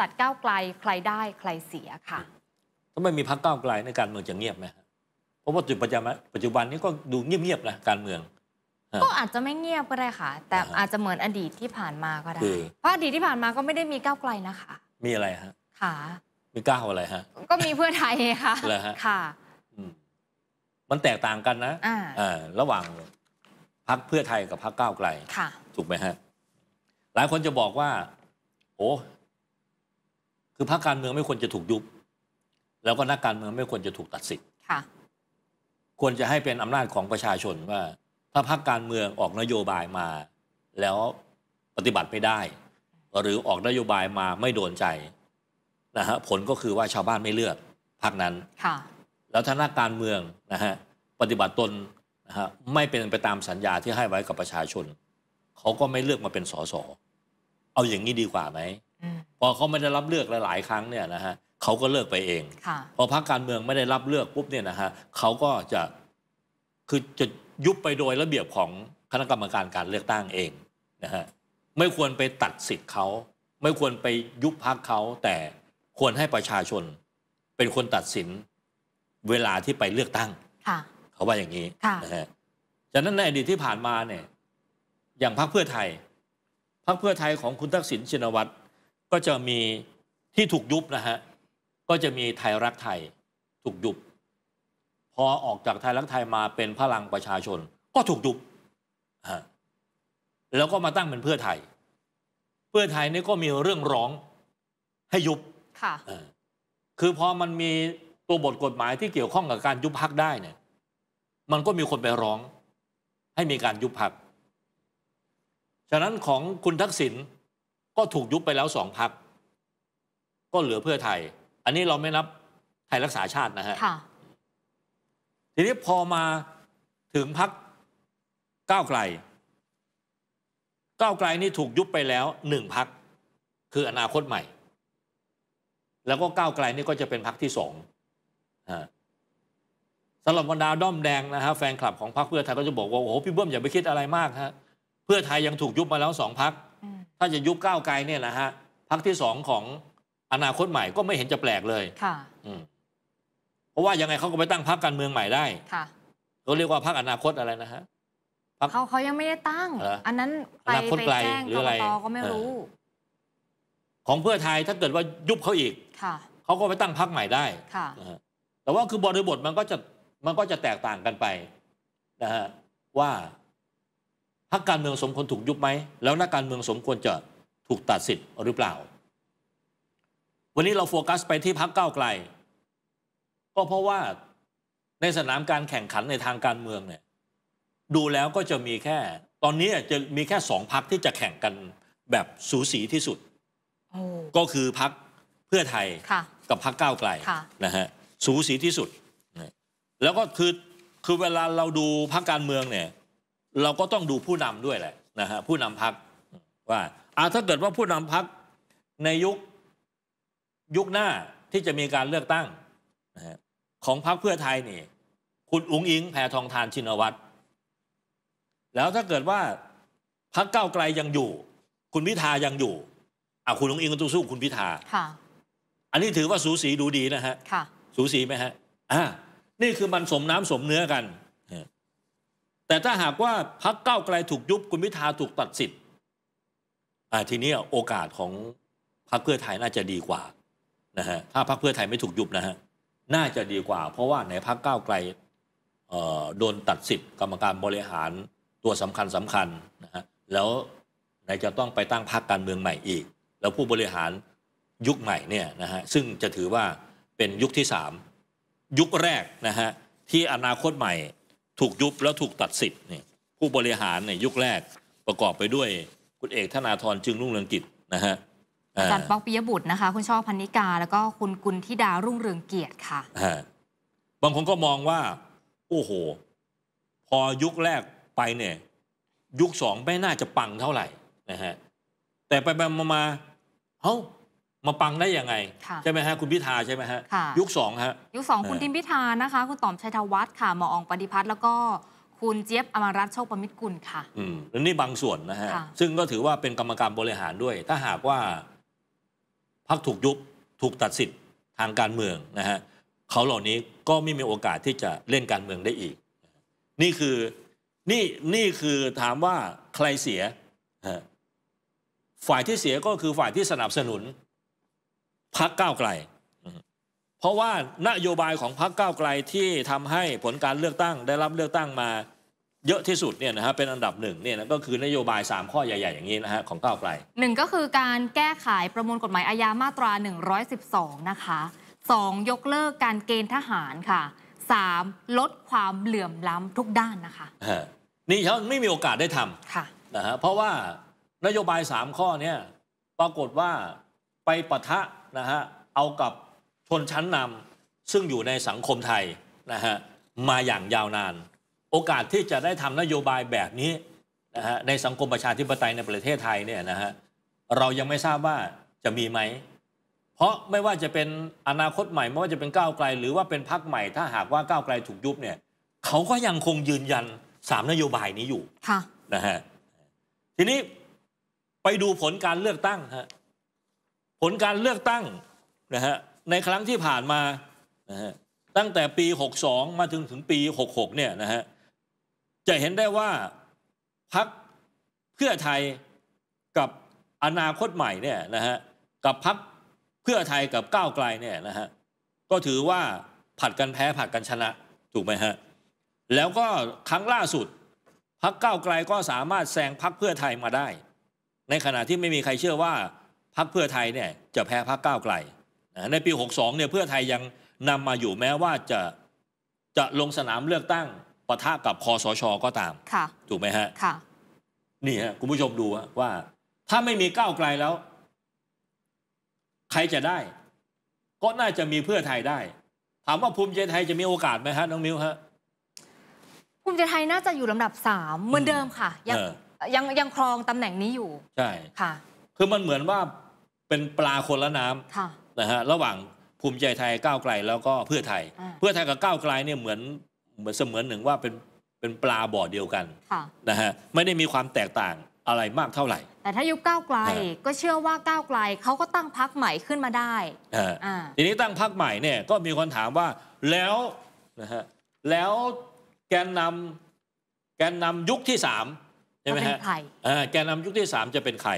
จัดก้าวไกลใครได้ใครเสียค่ะถ้าไม่มีพักก้าวไกลในการเมืองจะเงียบไหมเพราะว่าจุดปัจจุบันปัจจุบันนี้ก็ดูเงียบๆนะการเมือง ก็อาจจะไม่เงียบก็ได้ค่ะ แต่อาจจะเหมือนอดีตที่ผ่านมาก็ได้เพราะอดีตที่ผ่านมาก็ไม่ได้มีก้าวไกลนะคะมีอะไรฮะค่ะ มีก้าวอะไรฮะก็มีเพื่อไทยค่ะเหรอฮะค่ะมันแตกต่างกันนะอ่าระหว่างพักเพื่อไทยกับพักก้าวไกลค่ะ ถูกไหมฮะหลายคนจะบอกว่าโอ้คือพรรคการเมืองไม่ควรจะถูกยุบ แล้วก็นักการเมืองไม่ควรจะถูกตัดสิทธิ์ควรจะให้เป็นอำนาจของประชาชนว่า ถ้าพรรคการเมืองออกนโยบายมา แล้วปฏิบัติไม่ได้ หรือออกนโยบายมาไม่โดนใจนะฮะผลก็คือว่าชาวบ้านไม่เลือกพรรคนั้นแล้วถ้านักการเมืองนะฮะปฏิบัติตนนะฮะไม่เป็นไปตามสัญญาที่ให้ไว้กับประชาชนเขาก็ไม่เลือกมาเป็นสสเอาอย่างนี้ดีกว่าไหมพอเขาไม่ได้รับเลือกหลายๆ ครั้งเนี่ยนะฮะเขาก็เลิกไปเองพอพรรคการเมืองไม่ได้รับเลือกปุ๊บเนี่ยนะฮะเขาก็จะคือจะยุบไปโดยระเบียบของคณะกรรมการการเลือกตั้งเองนะฮะไม่ควรไปตัดสิทธิ์เขาไม่ควรไปยุบพักเขาแต่ควรให้ประชาชนเป็นคนตัดสินเวลาที่ไปเลือกตั้งเขาว่าอย่างนี้นะฮะจากนั้นในอดีตที่ผ่านมาเนี่ยอย่างพรรคเพื่อไทย พรรคเพื่อไทยของคุณทักษิณชินวัตรก็จะมีที่ถูกยุบนะฮะ ก็จะมีไทยรักไทยถูกยุบ พอออกจากไทยรักไทยมาเป็นพลังประชาชน ก็ถูกยุบแล้วก็มาตั้งเป็นเพื่อไทย เพื่อไทยนี่ก็มีเรื่องร้องให้ยุบค่ะคือพอมันมีตัวบทกฎหมายที่เกี่ยวข้องกับการยุบพักได้เนี่ยมันก็มีคนไปร้อง ให้มีการยุบพักฉะนั้นของคุณทักษิณก็ถูกยุบไปแล้วสองพักก็เหลือเพื่อไทย อันนี้เราไม่นับไทยรักษาชาตินะฮะทีนี้พอมาถึงพักก้าวไกลก้าวไกลนี่ถูกยุบไปแล้วหนึ่งพักคืออนาคตใหม่ แล้วก็ก้าวไกลนี่ก็จะเป็นพักที่สองสำหรับบรรดาด้อมแดงนะฮะแฟนคลับของพรรคเพื่อไทยก็จะบอกว่าโอ้โห พี่เบิ้มอย่าไปคิดอะไรมากฮะเพื่อไทยยังถูกยุบมาแล้วสองพักถ้าจะยุบก้าวไกลเนี่ยนะฮะพักที่สองของอนาคตใหม่ก็ไม่เห็นจะแปลกเลยค่ะเพราะว่ายังไงเขาก็ไปตั้งพักการเมืองใหม่ได้ ค่ะเขาเรียกว่าพักอนาคตอะไรนะฮะเขาเขายังไม่ได้ตั้งอันนั้นไปไปแจ้งกรกตก็ไม่รู้ ของเพื่อไทยถ้าเกิดว่ายุบเขาอีกเขาก็ไปตั้งพักใหม่ได้ ค่ะแต่ว่าคือบริบทมันก็จะมันก็จะแตกต่างกันไปนะฮะว่าพรรคการเมืองสมควรถูกยุบไหมแล้วนักการเมืองสมควรจะถูกตัดสิทธิ์หรือเปล่า วันนี้เราโฟกัสไปที่พรรคก้าวไกล ก็เพราะว่าในสนามการแข่งขันในทางการเมืองเนี่ย ดูแล้วก็จะมีแค่ ตอนนี้จะมีแค่สองพักที่จะแข่งกันแบบสูสีที่สุด ก็คือพักเพื่อไทยกับพักก้าวไกลนะฮะสูสีที่สุด แล้วก็คือคือเวลาเราดูพักการเมืองเนี่ยเราก็ต้องดูผู้นำด้วยแหละนะฮะผู้นำพักว่าอาถ้าเกิดว่าผู้นำพักในยุคยุคหน้าที่จะมีการเลือกตั้งนะะของพักเพื่อไทยนี่คุณอุ้งอิงแพทองทาน ชินวัตรแล้วถ้าเกิดว่าพักเก้าไกลยังอยู่ คุณพิธายังอยู่อ่ะคุณอุ้งอิงก็ต้องสู้คุณพิธาค่ะอันนี้ถือว่าสูสีดูดีนะฮะสูสีไหมฮะอ่านี่คือมันสมน้ำสมเนื้อกันแต่ถ้าหากว่าพักเก้าไกลถูกยุบคุณพิธาถูกตัดสิทธิ์ทีนี้โอกาสของพักเพื่อไทยน่าจะดีกว่านะฮะถ้าพักเพื่อไทยไม่ถูกยุบนะฮะน่าจะดีกว่าเพราะว่าในพักเก้าไกลโดนตัดสิทธิ์กรรมการบริหารตัวสำคัญสำคัญนะฮะแล้วนายจะต้องไปตั้งพักการเมืองใหม่อีก แล้วผู้บริหารยุคใหม่เนี่ยนะฮะซึ่งจะถือว่าเป็นยุคที่3ยุคแรกนะฮะที่อนาคตใหม่ถูกยุบแล้วถูกตัดสิทธิ์เนี่ยผู้บริหารในี่ยุคแรกประกอบไปด้วย คุณเอกธนาธรจึงรุ่งเรืองกิจนะฮะอาจารย์ป๊อกปิยบุตรนะคะคุณช่อพันนิกาแล้วก็คุณกุลธิดารุ่งเรืองเกียรติค่ะบางคนก็มองว่า โอ้โห พอยุคแรกไปเนี่ยยุคสองไม่น่าจะปังเท่าไหร่นะฮะแต่ไปมามาเอ้ามาปังได้ยังไงใช่ไหมฮะคุณพิธาใช่ไหมฮะยุคสองฮะยุคสองคุณทิมพิธานะคะคุณตอมชัยธวัฒน์ค่ะหมอองปฏิพัฒน์แล้วก็คุณเจี๊ยบอมรัตน์โชคประมิตรกุลค่ะอืม และนี่บางส่วนนะฮะซึ่งก็ถือว่าเป็นกรรมการบริหารด้วย ถ้าหากว่า พักถูกยุบถูกตัดสิทธิ์ทางการเมืองนะฮะเขาเหล่านี้ก็ไม่มีโอกาสที่จะเล่นการเมืองได้อีก นี่คือนี่นี่คือถามว่าใครเสียฝ่ายที่เสียก็คือฝ่ายที่สนับสนุนพักก้าวไกล เพราะว่านโยบายของพักก้าวไกลที่ทำให้ผลการเลือกตั้ง ได้รับเลือกตั้งมาเยอะที่สุดเนี่ยนะฮะเป็นอันดับหนึ่งเนี่ยนะก็คือนโยบาย 3 ข้อใหญ่ ๆอย่างนี้นะฮะของก้าวไกลหนึ่งก็คือการแก้ไขประมวลกฎหมายอาญามาตรา112นะคะ 2. ยกเลิกการเกณฑ์ทหารค่ะ 3. ลดความเหลื่อมล้ำทุกด้านนะคะนี่เขาไม่มีโอกาสได้ทำค่ะนะฮะเพราะว่านโยบาย3ข้อเนี่ยปรากฏว่าไปปะทะนะฮะเอากับชนชั้นนำซึ่งอยู่ในสังคมไทยนะฮะมาอย่างยาวนาน โอกาสที่จะได้ทำนโยบายแบบนี้นะฮะในสังคมประชาธิปไตยในประเทศไทยเนี่ยนะฮะเรายังไม่ทราบว่าจะมีไหมเพราะไม่ว่าจะเป็นอนาคตใหม่ไม่ว่าจะเป็นก้าวไกลหรือว่าเป็นพรรคใหม่ ถ้าหากว่าก้าวไกลถูกยุบเนี่ยเขาก็ยังคงยืนยันสามนโยบายนี้อยู่ะนะฮะทีนี้ไปดูผลการเลือกตั้งฮะผลการเลือกตั้งนะฮะในครั้งที่ผ่านมานะฮะตั้งแต่ปี 62 มาถึงถึงปี 66 เนี่ยนะฮะจะเห็นได้ว่าพักเพื่อไทยกับอนาคตใหม่เนี่ยนะฮะกับพักเพื่อไทยกับก้าวไกลเนี่ยนะฮะก็ถือว่าผัดกันแพ้ผัดกันชนะถูกไหมฮะแล้วก็ครั้งล่าสุดพักก้าวไกลก็สามารถแซงพักเพื่อไทยมาได้ ในขณะที่ไม่มีใครเชื่อว่าพักเพื่อไทยเนี่ย จะแพ้พักก้าวไกลในปี62เนี่ย เพื่อไทยยังนำมาอยู่แม้ว่าจะจะลงสนามเลือกตั้งปะทะกับคอสชก็ตามถูกไหมฮะะนี่ฮะคุณผู้ชมดูว่า ถ้าไม่มีก้าวไกลแล้วใครจะได้ ก็น่าจะมีเพื่อไทยได้ถามว่าภูมิใจไทยจะมีโอกาสไหมฮะน้องมิวฮะภูมิใจไทยน่าจะอยู่ลำดับสามเหมือนเดิมค่ะ ยังยังยังครองตำแหน่งนี้อยู่ใช่ค่ะคือมันเหมือนว่าเป็นปลาคนละน้ำนะฮะระหว่างภูมิใจไทยก้าวไกลแล้วก็เพื่อไทย เพื่อไทยกับก้าวไกลเนี่ยเหมือนเหมือนเสมือนหนึ่งว่าเป็นเป็นปลาบ่อเดียวกันนะฮะไม่ได้มีความแตกต่างอะไรมากเท่าไหร่แต่ถ้ายุบก้าวไกลก็เชื่อว่าก้าวไกลเขาก็ตั้งพักใหม่ขึ้นมาได้ทีนี้ตั้งพักใหม่เนี่ยก็มีคนถามว่าแล้วนะฮะแล้วแกนนำแกนนำยุคที่สามใช่ไหมฮะแกนนำยุคที่สามจะเป็นใคร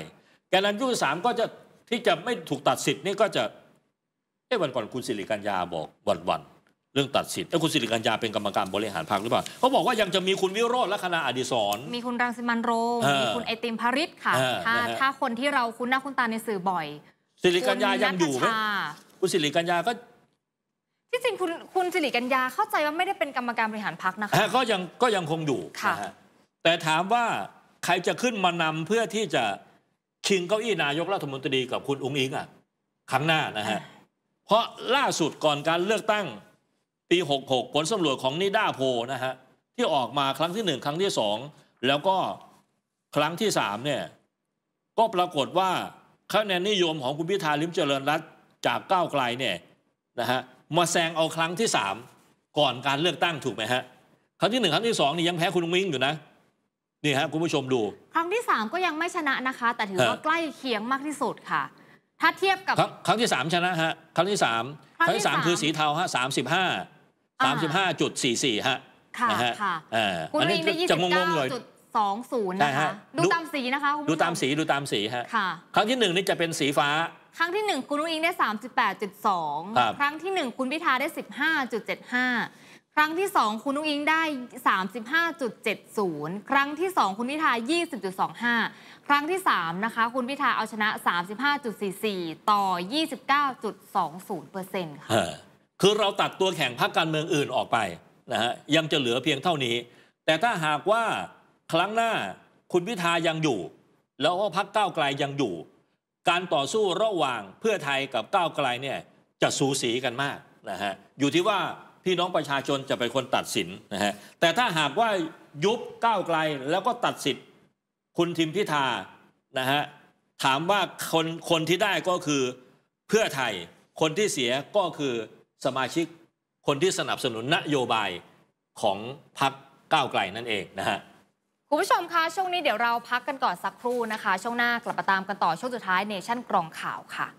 กรันยุสามก็จะที่จะไม่ถูกตัดสิทธิ์นี่ก็จะเอ้วันก่อนคุณสิริกัญญา บอกวันวัน เรื่องตัดสิทธิ์แล้วคุณสิริกัญญา เป็นกรรมการบริหารพรรคหรือเปล่าเขาบอกว่ายังจะมีคุณวิโรจน์ลัคนาอดีศรมีคุณรังสิมันโรมมีคุณ ไอติมพาริศค่ะถ้าถ้าคนที่เราคุ้นหน้าคุ้นตาในสื่อบ่อยสิริกัญญายังอยู่ไหมคุณสิริกัญญาก็ที่จริงคุณคุณสิริกัญญาเข้าใจว่าไม่ได้เป็นกรรมการบริหารพรรคนะคะก็ยังก็ยังคงอยู่ค่ะแต่ถามว่าใครจะขึ้นมานำเพื่อที่จะชิงเก้าอี้นายกรัฐมนตรีกับคุณอุ้งอิงอ่ะครั้งหน้านะฮะ เพราะล่าสุดก่อนการเลือกตั้งปี66ผลสำรวจของนิด้าโพนะฮะที่ออกมาครั้งที่หนึ่งครั้งที่สองแล้วก็ครั้งที่สามเนี่ยก็ปรากฏว่าคะแนนนิยมของคุณพิธาลิมเจริญรัตจากก้าวไกลเนี่ยนะฮะมาแซงเอาครั้งที่สามก่อนการเลือกตั้งถูกไหมฮะ ครั้งที่หนึ่งครั้งที่สองนี่ยังแพ้คุณอิ้งอยู่นะนี่ฮะคุณผู้ชมดู ครั้งที่ 3 ก็ยังไม่ชนะนะคะ แต่ถือว่าใกล้เคียงมากที่สุดค่ะ ถ้าเทียบกับครั้งที่ 3 ชนะฮะครั้งที่ 3 ครั้งที่3คือสีเทาฮะสามสิบห้าสามสิบห้าจุดสี่สี่ฮะค่ะค่ะคุณลิงได้ยี่สิบเก้าจุดสองศูนย์นะคะดูตามสีนะคะดูตามสี ดูตามสีฮะครั้งที่หนึ่งนี่จะเป็นสีฟ้า ครั้งที่หนึ่งคุณลุงอิงได้สามสิบแปดจุดสองครั้งที่หนึ่งคุณพิธาได้สิบห้าจุดเจ็ดห้าครั้งที่ 2 คุณนุ้งอิงได้ 35.70 ครั้งที่ 2 คุณพิธา20.25 ครั้งที่3นะคะคุณพิธา เอาชนะ 35.44 ต่อ 29.20%ค่ะคือเราตัดตัวแข่งพรรคการเมืองอื่นออกไปนะฮะยังจะเหลือเพียงเท่านี้ แต่ถ้าหากว่าครั้งหน้าคุณพิธายังอยู่ แล้วก็พรรคก้าวไกลยังอยู่ การต่อสู้ระหว่างเพื่อไทยกับก้าวไกลเนี่ยจะสูสีกันมากนะฮะอยู่ที่ว่าพี่น้องประชาชนจะเป็นคนตัดสินนะฮะแต่ถ้าหากว่ายุบก้าวไกลแล้วก็ตัดสิทธิ์คุณทิมพิธานะฮะถามว่าคนคนที่ได้ก็คือเพื่อไทยคนที่เสียก็คือสมาชิกคนที่สนับสนุนนโยบายของพรรคก้าวไกลนั่นเองนะฮะคุณผู้ชมคะช่วงนี้เดี๋ยวเราพักกันก่อนสักครู่นะคะช่วงหน้ากลับมาตามกันต่อช่วงสุดท้ายเนชั่นกรองข่าวค่ะ